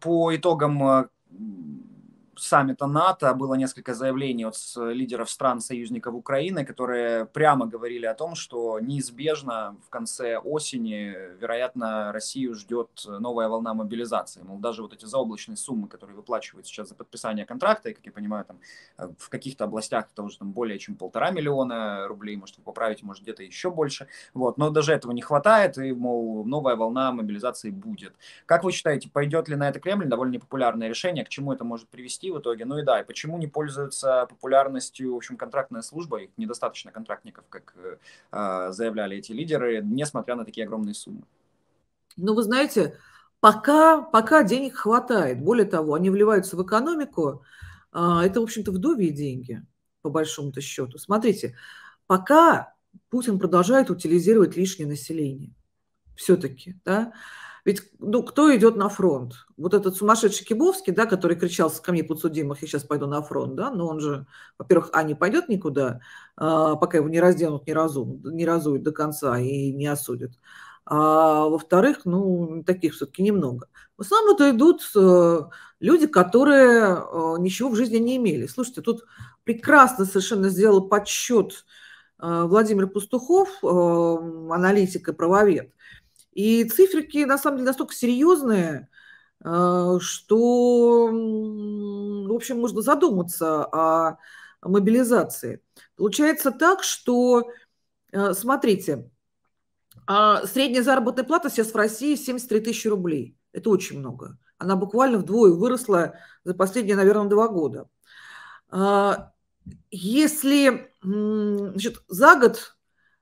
по итогам э, саммита НАТО было несколько заявлений от лидеров стран-союзников Украины, которые прямо говорили о том, что неизбежно в конце осени, вероятно, Россию ждет новая волна мобилизации. Мол, даже вот эти заоблачные суммы, которые выплачивают сейчас за подписание контракта, и, как я понимаю, там э, в каких-то областях это уже там, более чем полтора миллиона рублей, может, вы поправите, может, где-то еще больше. Вот. Но даже этого не хватает, и, мол, новая волна мобилизации будет. Как вы считаете, пойдет ли на это Кремль? Довольно непопулярное решение. К чему это может привести? в итоге. Ну и да, и почему не пользуются популярностью, в общем, контрактная служба, их недостаточно контрактников, как э, э, заявляли эти лидеры, несмотря на такие огромные суммы. Ну, вы знаете, пока, пока денег хватает. Более того, они вливаются в экономику. А, это, в общем-то, вдовьи деньги, по большому-то счету. Смотрите, пока Путин продолжает утилизировать лишнее население. Все-таки, да. Ведь ну, кто идет на фронт? Вот этот сумасшедший Кибовский, да, который кричал ко мне подсудимых, я сейчас пойду на фронт, да, но он же, во-первых, а, не пойдет никуда, а, пока его не разденут, не, разум, не разуют до конца и не осудят. А во-вторых, ну, таких все-таки немного. В основном это идут э, люди, которые э, ничего в жизни не имели. Слушайте, тут прекрасно совершенно сделал подсчет э, Владимир Пустухов, аналитик и правовед – и цифрики, на самом деле, настолько серьезные, э, что, в общем, можно задуматься о мобилизации. Получается так, что, э, смотрите, а, средняя заработная плата сейчас в России 73 тысячи рублей. Это очень много. Она буквально вдвое выросла за последние, наверное, два года. А, если значит, за год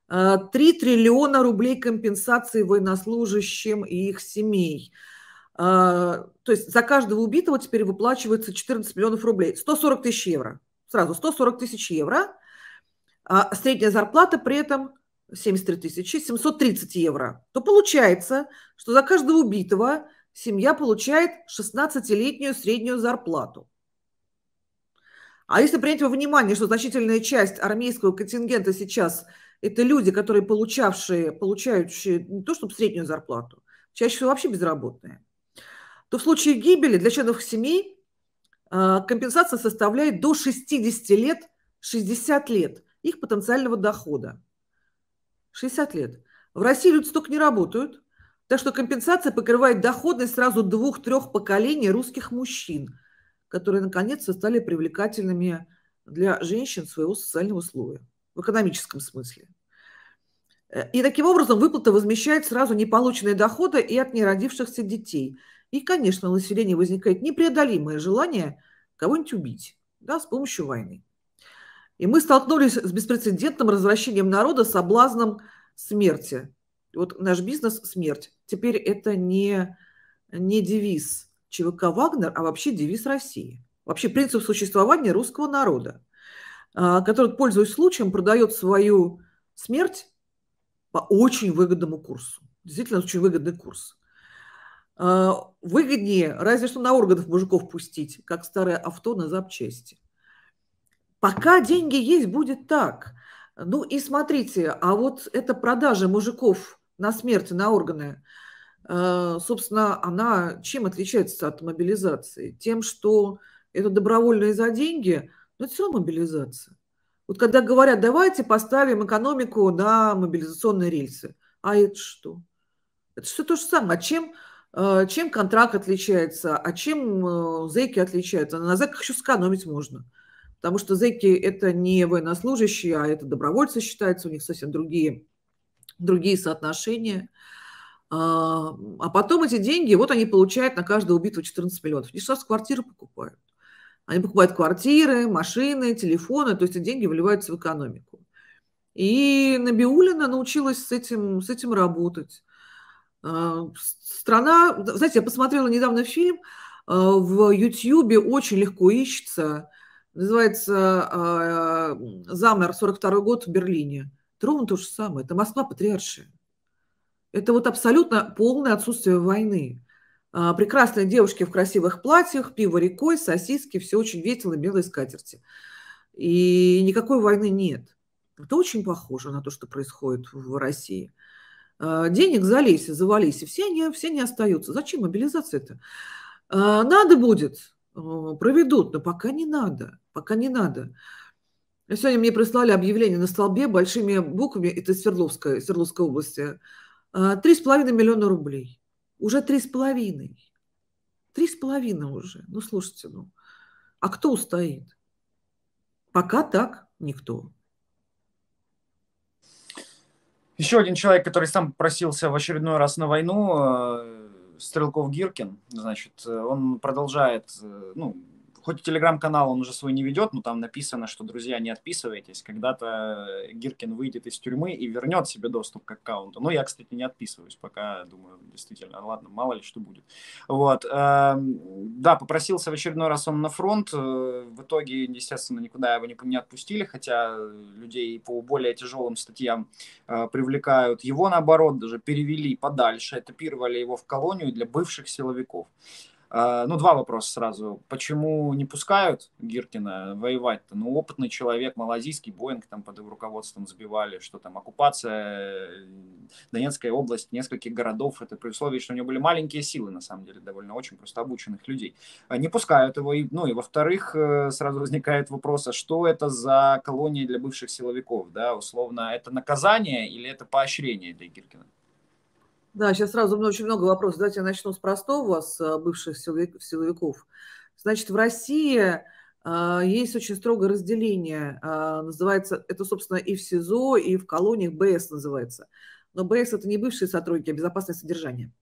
3 э, триллиона рублей компенсации военнослужащим и их семей. Э, то есть за каждого убитого теперь выплачивается 14 миллионов рублей. 140 тысяч евро. Сразу 140 тысяч евро. А средняя зарплата при этом 73 тысячи 730 евро. То получается, что за каждого убитого семья получает 16-летнюю среднюю зарплату. А если принять во внимание, что значительная часть армейского контингента сейчас – это люди, которые получавшие, получающие не то чтобы среднюю зарплату, чаще всего вообще безработные, то в случае гибели для членов семей а, компенсация составляет до 60 лет, 60 лет их потенциального дохода. 60 лет. В России люди столько не работают, так что компенсация покрывает доходность сразу двух-трех поколений русских мужчин, которые наконец-то стали привлекательными для женщин своего социального слоя в экономическом смысле. Э, и таким образом выплата возмещает сразу неполученные доходы и от неродившихся детей. И, конечно, у населения возникает непреодолимое желание кого-нибудь убить да, с помощью войны. И мы столкнулись с беспрецедентным развращением народа соблазном смерти. Вот наш бизнес – смерть. Теперь это не, не девиз ЧВК «Вагнер», а вообще девиз России. Вообще принцип существования русского народа. А, который, пользуясь случаем, продает свою смерть по очень выгодному курсу. Действительно, очень выгодный курс. А, выгоднее, разве что на органов мужиков пустить, как старое авто на запчасти. Пока деньги есть, будет так. Ну и смотрите, а вот эта продажа мужиков на смерть, на органы, а, собственно, она чем отличается от мобилизации? Тем, что это добровольные за деньги, но ну, это все равно мобилизация. Вот когда говорят, давайте поставим экономику на мобилизационные рельсы. А это что? Это все то же самое. А чем, э, чем контракт отличается? А чем э, зэки отличаются? На зэках еще сэкономить можно. Потому что зэки – это не военнослужащие, а это добровольцы считаются, у них совсем другие, другие соотношения. А, а потом эти деньги, вот они получают на каждого убитого 14 миллионов. Они сейчас квартиру покупают. Они покупают квартиры, машины, телефоны, то есть эти деньги вливаются в экономику. И Набиулина научилась с этим, с этим работать. Э, страна, знаете, я посмотрела недавно фильм, э, в Ютьюбе очень легко ищется, называется э, «Замер, 42 год в Берлине». Трон то же самое, это Москва патриаршая. Это вот абсолютно полное отсутствие войны. А, прекрасные девушки в красивых платьях, пиво рекой, сосиски, все очень весело, белые скатерти. И никакой войны нет. Это очень похоже на то, что происходит в России. А, денег залейся, завались, и все они, все не остаются. Зачем мобилизация-то? А, надо будет, проведут, но пока не надо, пока не надо. Сегодня мне прислали объявление на столбе большими буквами, это Свердловская, Свердловской области, 3,5 миллиона рублей. Уже три с половиной. Три с половиной уже. Ну, слушайте, ну. А кто устоит? Пока так никто. Еще один человек, который сам просился в очередной раз на войну, э, Стрелков Гиркин, значит, э, он продолжает, э, ну, хоть телеграм-канал он уже свой не ведет, но там написано, что, друзья, не отписывайтесь. Когда-то Гиркин выйдет из тюрьмы и вернет себе доступ к аккаунту. Но я, кстати, не отписываюсь пока, думаю, действительно, ладно, мало ли что будет. Вот. Эм, да, попросился в очередной раз он на фронт. Э, в итоге, естественно, никуда его не отпустили, хотя людей по более тяжелым статьям э, привлекают. Его, наоборот, даже перевели подальше, этапировали его в колонию для бывших силовиков. А, ну, два вопроса сразу. Почему не пускают Гиркина воевать-то? Ну, опытный человек, малазийский Боинг там под его руководством сбивали, что там оккупация, э, Донецкая область, нескольких городов. Это при условии, что у него были маленькие силы, на самом деле, довольно очень просто обученных людей. А, не пускают его. И, ну, и во-вторых, э, сразу возникает вопрос, а что это за колония для бывших силовиков? Да, условно, это наказание или это поощрение для Гиркина? Да, сейчас сразу у меня очень много вопросов. Давайте я начну с простого, с э, бывших силовиков. Значит, в России э, есть очень строгое разделение. Э, называется, это, собственно, и в СИЗО, и в колониях БС называется. Но БС – это не бывшие сотрудники, а безопасное содержание.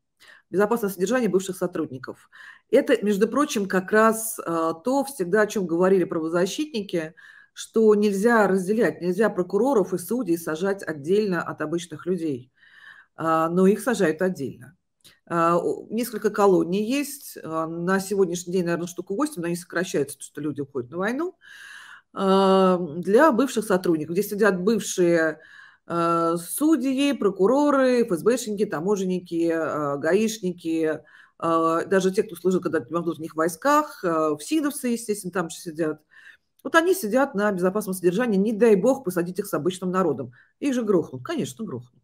Безопасное содержание бывших сотрудников. Это, между прочим, как раз то всегда, о чем говорили правозащитники, что нельзя разделять, нельзя прокуроров и судей сажать отдельно от обычных людей. А, но их сажают отдельно. А, несколько колоний есть. А, на сегодняшний день, наверное, штука 8, но они сокращаются, потому что люди уходят на войну. Для бывших сотрудников. Здесь сидят бывшие судьи, прокуроры, ФСБшники, таможенники, гаишники, даже те, кто служил когда-то в внутренних войсках, В всидовцы, естественно, там же сидят. Вот они сидят на безопасном содержании, не дай бог посадить их с обычным народом. Их же грохнут, конечно, грохнут.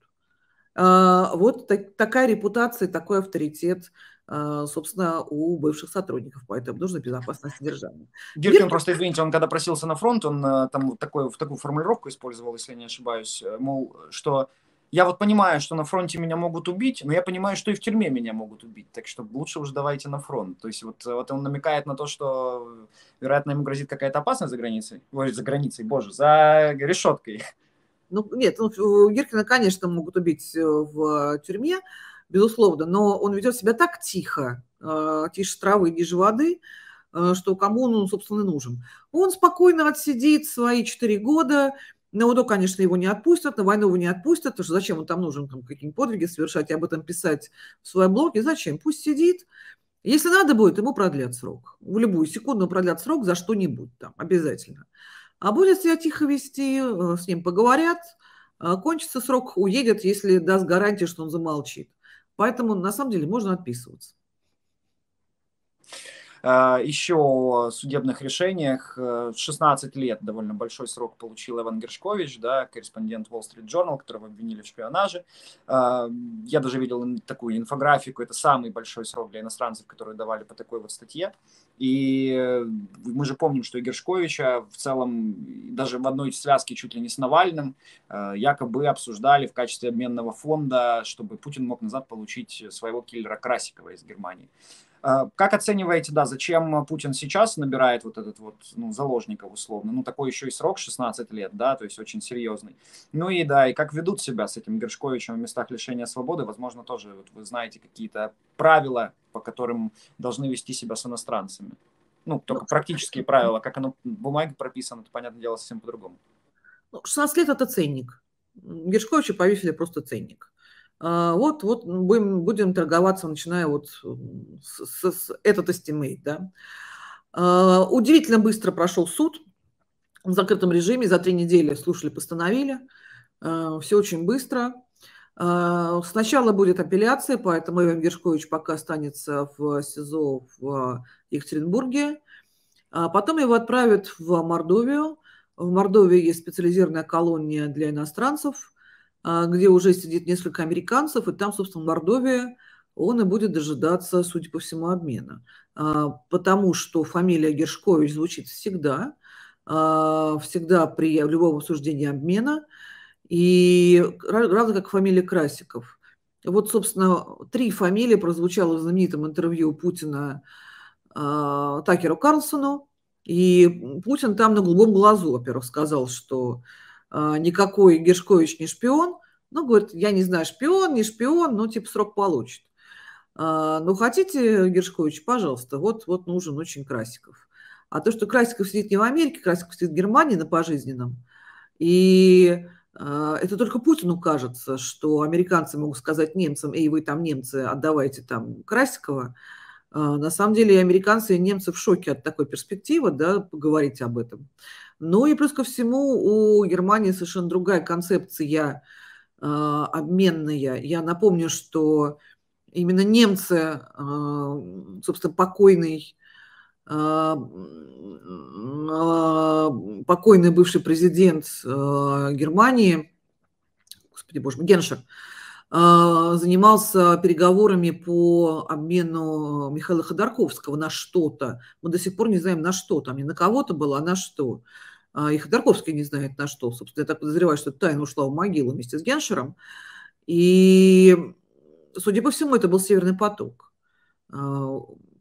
А, вот так, такая репутация, такой авторитет, а, собственно, у бывших сотрудников, поэтому нужно безопасное содержание. Гиркин, Гиркин просто, извините, он когда просился на фронт, он э, там такой в такую формулировку использовал, если я не ошибаюсь, э, мол, что я вот понимаю, что на фронте меня могут убить, но я понимаю, что и в тюрьме меня могут убить, так что лучше уже давайте на фронт. То есть вот, э, вот он намекает на то, что, вероятно, ему грозит какая-то опасность за границей, ой, за границей, боже, за решеткой. Ну, нет, ну, Гиркина, конечно, могут убить э, в тюрьме, безусловно, но он ведет себя так тихо, э, тише травы, ниже воды, э, что кому он, собственно, нужен. Он спокойно отсидит свои четыре года, на УДО, конечно, его не отпустят, на войну его не отпустят, потому что зачем он там нужен, там, какие-нибудь подвиги совершать и об этом писать в своем блоге, зачем? Пусть сидит. Если надо будет, ему продлят срок. В любую секунду продлят срок за что-нибудь там, обязательно. А будет себя тихо вести, э, с ним поговорят, а кончится срок, уедет, если даст гарантии, что он замолчит. Поэтому, на самом деле, можно отписываться. А, еще судебных решениях. 16 э, лет, довольно большой срок получил Иван Гершкович, да, корреспондент Wall Street Journal, которого обвинили в шпионаже. А, я даже видел такую инфографику, это самый большой срок для иностранцев, который давали по такой вот статье. И э, мы же помним, что и Гершковича в целом, даже в одной связке чуть ли не с Навальным, э, якобы обсуждали в качестве обменного фонда, чтобы Путин мог назад получить своего киллера Красикова из Германии. Э, как оцениваете, да, зачем Путин сейчас набирает вот этот вот ну, заложников условно? Ну, такой еще и срок 16 лет, да, то есть очень серьезный. Ну и да, и как ведут себя с этим Гершковичем в местах лишения свободы, возможно, тоже вот вы знаете какие-то правила, по которым должны вести себя с иностранцами. Ну, ну только практические правила, как оно в бумаге прописано, это понятное дело, совсем по-другому. 16 ну, лет – это ценник. Гершковичу повесили просто ценник. А, вот, вот будем, будем торговаться, начиная вот с, с, с этот эстимейт, да. А, удивительно быстро прошел суд в закрытом режиме, за три недели слушали, постановили, а, все очень быстро. Сначала будет апелляция, поэтому Иван Гершкович пока останется в СИЗО в Екатеринбурге. Потом его отправят в Мордовию. В Мордовии есть специализированная колония для иностранцев – а, где уже сидит несколько американцев, и там, собственно, Мордовия, он и будет дожидаться, судя по всему, обмена. А, потому что фамилия Гершкович звучит всегда, а, всегда при любом обсуждении обмена, и равно как фамилия Красиков. Вот, собственно, три фамилии прозвучало в знаменитом интервью Путина Такеру Карлсону, и Путин там на голубом глазу, во-первых, сказал, что а, никакой Гершкович не шпион. Ну, говорит, я не знаю, шпион, не шпион, но ну, типа срок получит. А, ну, хотите, Гершкович, пожалуйста, вот, вот нужен очень Красиков. А то, что Красиков сидит не в Америке, Красиков сидит в Германии на пожизненном. И а, это только Путину кажется, что американцы могут сказать немцам, эй, вы там немцы, отдавайте там Красикова. На самом деле американцы и немцы в шоке от такой перспективы, да, поговорить об этом. Ну и плюс ко всему у Германии совершенно другая концепция э, обменная. Я напомню, что именно немцы, э, собственно, покойный а, покойный бывший президент Германии, господи боже мой, Геншер, занимался переговорами по обмену Михаила Ходорковского на что-то. Мы до сих пор не знаем, на что там, не на кого-то было, а на что. А, И Ходорковский не знает на что. Собственно, я так подозреваю, что тайна ушла в могилу вместе с Геншером. И, судя по всему, это был Северный поток. А,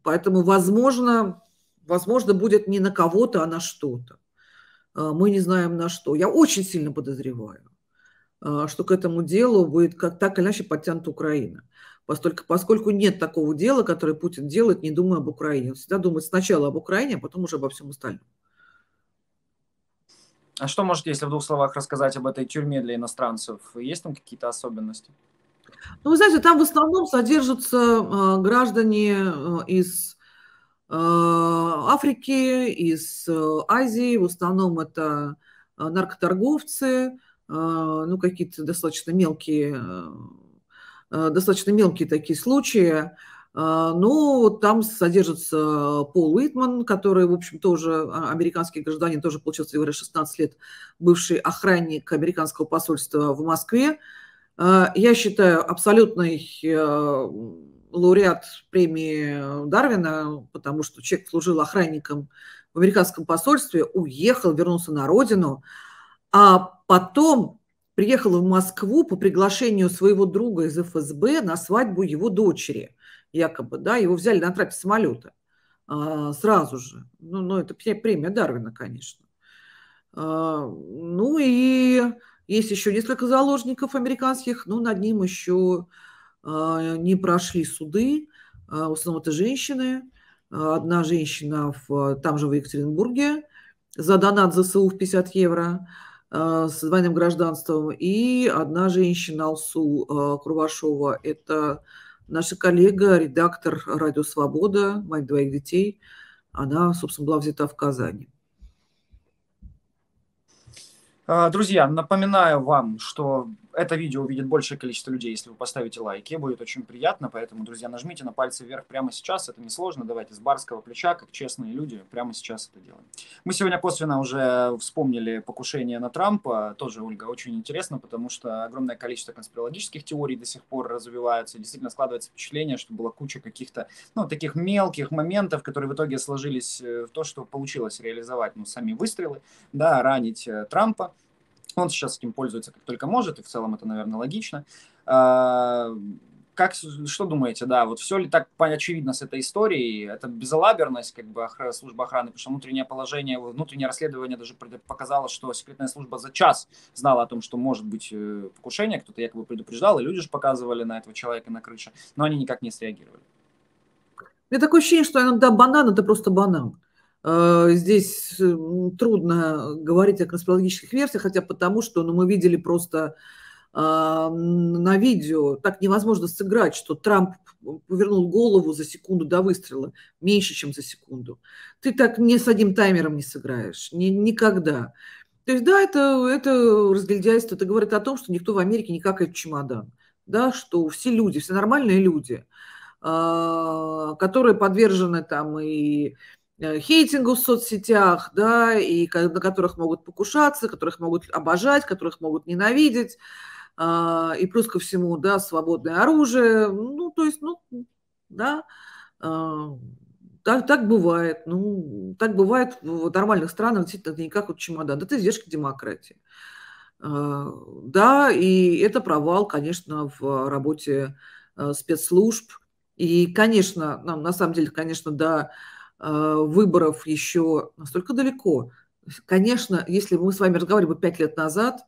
поэтому, возможно, возможно будет не на кого-то, а на что-то. А, мы не знаем на что. Я очень сильно подозреваю, что к этому делу будет как так или иначе подтянута Украина. Поскольку, поскольку нет такого дела, которое Путин делает, не думая об Украине. Он всегда думает сначала об Украине, а потом уже обо всем остальном. А что можете, если в двух словах рассказать об этой тюрьме для иностранцев? Есть там какие-то особенности? Ну, вы знаете, там в основном содержатся э, граждане э, из э, Африки, из Азии, в основном это наркоторговцы, ну, какие-то достаточно мелкие, достаточно мелкие такие случаи. А, ну, там содержится э, Пол Уитман, который, в общем, тоже а, американский гражданин, тоже получается, говоря, 16 лет, бывший охранник американского посольства в Москве. А, я считаю, абсолютный э, лауреат премии Дарвина, потому что человек служил охранником в американском посольстве, уехал, вернулся на родину, а потом приехал в Москву по приглашению своего друга из ФСБ на свадьбу его дочери – якобы, да, его взяли на трапе самолета а, сразу же. Ну, ну, это премия Дарвина, конечно. А, ну и есть еще несколько заложников американских, но над ним еще а, не прошли суды. В основном это женщины. Одна женщина в, там же в Екатеринбурге за донат ЗСУ в 50 евро с двойным гражданством. И одна женщина Алсу Курвашова, это наша коллега, редактор «Радио Свобода», мать двоих детей, она, собственно, была взята в Казани. А, друзья, напоминаю вам, что это видео увидит большее количество людей, если вы поставите лайки. Будет очень приятно, поэтому, друзья, нажмите на пальцы вверх прямо сейчас. Это несложно. Давайте с барского плеча, как честные люди, прямо сейчас это делаем. Мы сегодня косвенно уже вспомнили покушение на Трампа. Тоже, Ольга, очень интересно, потому что огромное количество конспирологических теорий до сих пор развиваются. Действительно складывается впечатление, что была куча каких-то, ну, таких мелких моментов, которые в итоге сложились э, в то, что получилось реализовать, ну, сами выстрелы, да, ранить э, Трампа. Он сейчас этим пользуется как только может, и в целом это, наверное, логично. А, как, что думаете, да, вот все ли так очевидно с этой историей? Это безалаберность как бы охра- службы охраны, потому что внутреннее положение, внутреннее расследование даже показало, что секретная служба за час знала о том, что может быть э, покушение, кто-то якобы предупреждал, и люди же показывали на этого человека на крыше, но они никак не среагировали. У меня такое ощущение, что иногда банан – это просто банан. А, здесь э, трудно говорить о конспирологических версиях, хотя потому что ну, мы видели просто а, на видео, так невозможно сыграть, что Трамп повернул голову за секунду до выстрела, меньше, чем за секунду. Ты так ни с одним таймером не сыграешь, ни, никогда. То есть, да, это, это разгильдяйство, это говорит о том, что никто в Америке не какает чемодан, да, что все люди, все нормальные люди, а, которые подвержены там и Э, хейтингу в соцсетях, да, и на которых могут покушаться, которых могут обожать, которых могут ненавидеть, а, и плюс ко всему, да, свободное оружие, ну, то есть, ну, да, а, так, так бывает, ну, так бывает в нормальных странах, действительно, это не как вот чемодан, да, это издержки демократии. А, да, и это провал, конечно, в работе э, спецслужб, и, конечно, нам на самом деле, конечно, да, а, выборов еще настолько далеко. Конечно, если мы с вами разговаривали бы пять лет назад,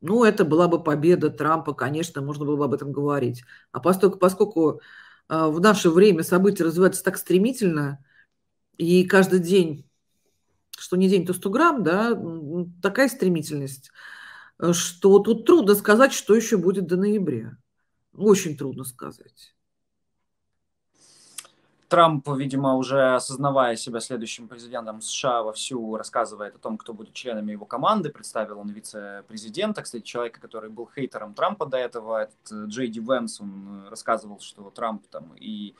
ну, это была бы победа Трампа, конечно, можно было бы об этом говорить. А поскольку, поскольку а, в наше время события развиваются так стремительно, и каждый день, что не день, то 100 грамм, да, такая стремительность, что тут трудно сказать, что еще будет до ноября. Очень трудно сказать. Трамп, видимо, уже осознавая себя следующим президентом США, вовсю рассказывает о том, кто будет членами его команды. Представил он вице-президента, кстати, человека, который был хейтером Трампа до этого. Этот э, Джей Ди Венс, он э, рассказывал, что Трамп там и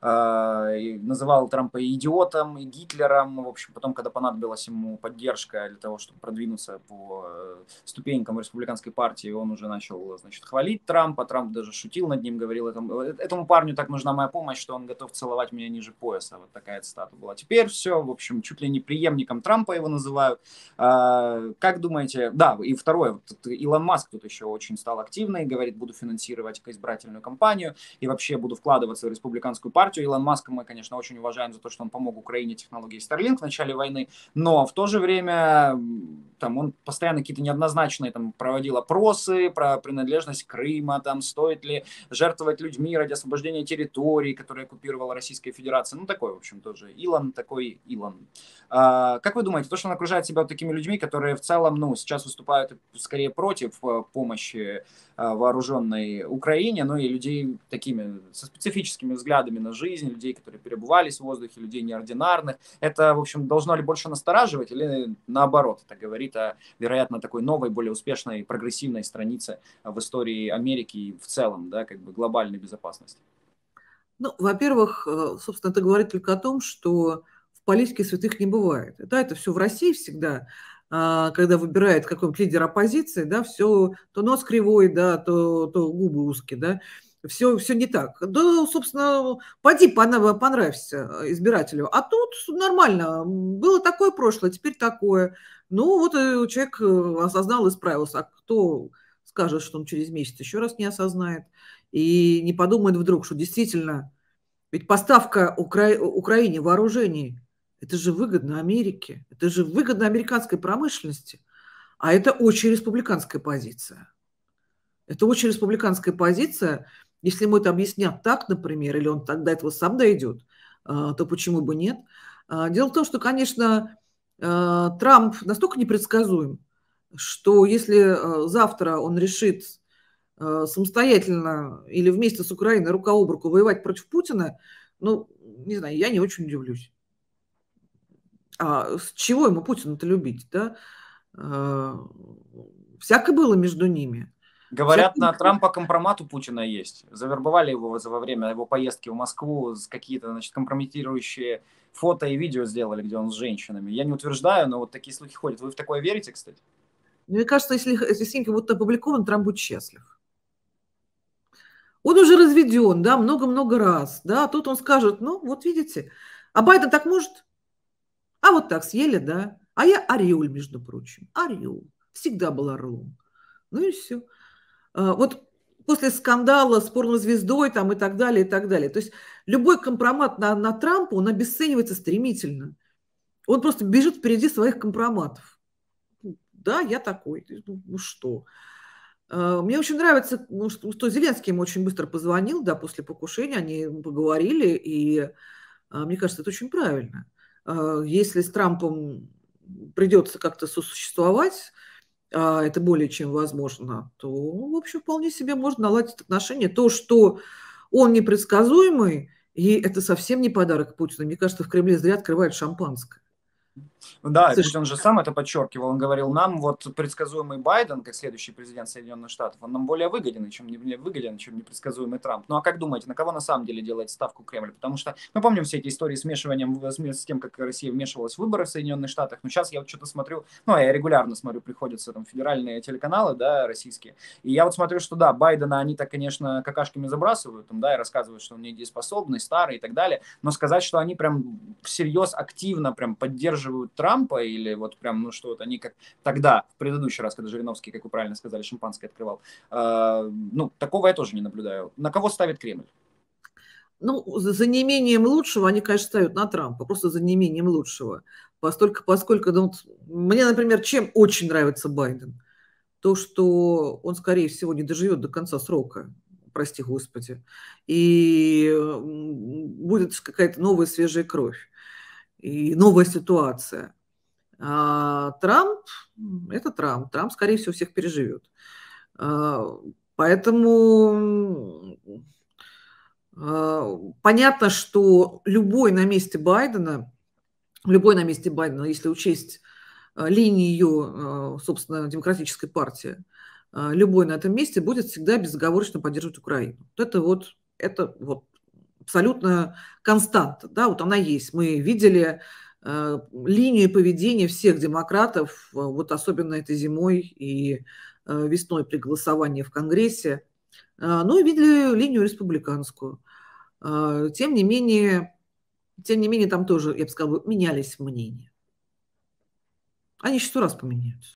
а, называл Трампа идиотом, и Гитлером. В общем, потом, когда понадобилась ему поддержка для того, чтобы продвинуться по э, ступенькам республиканской партии, он уже начал, значит, хвалить Трампа. Трамп даже шутил над ним, говорил, э, этому парню так нужна моя помощь, что он готов целовать меня ниже пояса. Вот такая цитата была. Теперь все, в общем, чуть ли не преемником Трампа его называют. А, как думаете, да, и второе, вот Илон Маск тут еще очень стал активный, говорит, буду финансировать избирательную кампанию и вообще буду вкладываться в республиканскую партию, партию. Илон Маска мы, конечно, очень уважаем за то, что он помог Украине технологии Starlink в начале войны, но в то же время там он постоянно какие-то неоднозначные там проводил опросы про принадлежность Крыма, там стоит ли жертвовать людьми ради освобождения территории, которые оккупировала Российская Федерация. Ну, такой, в общем, тоже Илон, такой Илон. А, как вы думаете, то, что он окружает себя вот такими людьми, которые в целом, ну, сейчас выступают скорее против э, помощи э, вооруженной Украине, ну и людей такими, со специфическими взглядами на жизни людей, которые перебывались в воздухе, людей неординарных. Это, в общем, должно ли больше настораживать или наоборот? Это говорит о, вероятно, такой новой, более успешной, прогрессивной странице в истории Америки и в целом, да, как бы глобальной безопасности. Ну, во-первых, э, собственно, это говорит только о том, что в политике святых не бывает. Да, это все в России всегда а, когда выбирает какой-нибудь лидер оппозиции, да, все, то нос кривой, да, то, то губы узкие, да, все, все не так. Да, собственно, поди понравишься э, избирателю. А тут нормально. Было такое прошлое, теперь такое. Ну, вот э, человек э, осознал и справился. А кто скажет, что он через месяц еще раз не осознает и не подумает вдруг, что действительно, ведь поставка Укра... Украине вооружений, это же выгодно Америке, это же выгодно американской промышленности, а это очень республиканская позиция. Это очень республиканская позиция, если ему это объяснят так, например, или он тогда этого сам дойдет, а, то почему бы нет? А, дело в том, что, конечно, а, Трамп настолько непредсказуем, что если завтра он решит самостоятельно или вместе с Украиной рука об руку воевать против Путина, ну, не знаю, я не очень удивлюсь. А с чего ему Путина-то любить, да? Всякое было между ними – Говорят, на Трампа компромат у Путина есть. Завербовали его во время его поездки в Москву, какие-то значит, компрометирующие фото и видео сделали, где он с женщинами. Я не утверждаю, но вот такие слухи ходят. Вы в такое верите, кстати? Ну, мне кажется, если, если снимки будут опубликованы, Трамп будет счастлив. Он уже разведен, да, много-много раз, да, а тут он скажет, ну, вот видите, а Байден так может? А вот так съели, да. А я орел, между прочим, орел. Всегда был орлом. Ну и все. Э, вот после скандала с порнозвездой там и так далее, и так далее. То есть любой компромат на, на Трампа, он обесценивается стремительно. Он просто бежит впереди своих компроматов. Да, я такой. Ну, ну что? Э, мне очень нравится, ну, что Зеленский ему очень быстро позвонил, да, после покушения они поговорили, и э, мне кажется, это очень правильно. Если с Трампом придется как-то сосуществовать, а это более чем возможно, то, в общем, вполне себе можно наладить отношения. То, что он непредсказуемый, и это совсем не подарок Путина. Мне кажется, в Кремле зря открывают шампанское. Ну да, Слушай, он же сам это подчеркивал. Он говорил, нам вот предсказуемый Байден, как следующий президент Соединенных Штатов, он нам более выгоден, чем не выгоден, чем непредсказуемый Трамп. Ну а как думаете, на кого на самом деле делает ставку Кремль? Потому что мы помним все эти истории с смешиванием, с тем, как Россия вмешивалась в выборы в Соединенных Штатах. Но сейчас я вот что-то смотрю, ну а я регулярно смотрю, приходятся там федеральные телеканалы, да, российские. И я вот смотрю, что да, Байдена они так, конечно, какашками забрасывают, там, да, и рассказывают, что он недееспособный, старый и так далее. Но сказать, что они прям всерьез активно прям поддерживают Трампа или вот прям, ну что вот они как тогда, в предыдущий раз, когда Жириновский, как вы правильно сказали, шампанское открывал, э, ну, такого я тоже не наблюдаю. На кого ставит Кремль? Ну, за, неимением лучшего они, конечно, ставят на Трампа, просто за неимением лучшего. Поскольку, поскольку ну, мне, например, чем очень нравится Байден, то, что он, скорее всего, не доживет до конца срока, прости господи, и будет какая-то новая свежая кровь и новая ситуация. А Трамп – это Трамп. Трамп, скорее всего, всех переживет. А, поэтому а, понятно, что любой на месте Байдена, любой на месте Байдена, если учесть а, линии ее, собственно, демократической партии, любой на этом месте будет всегда безоговорочно поддерживать Украину. это вот, это вот абсолютно константа, да, вот она есть. Мы видели э, линию поведения всех демократов, э, вот особенно этой зимой и э, весной при голосовании в Конгрессе, ну и видели линию республиканскую. тем не менее, тем не менее, там тоже, я бы сказала, менялись мнения. Они еще сто раз поменяются.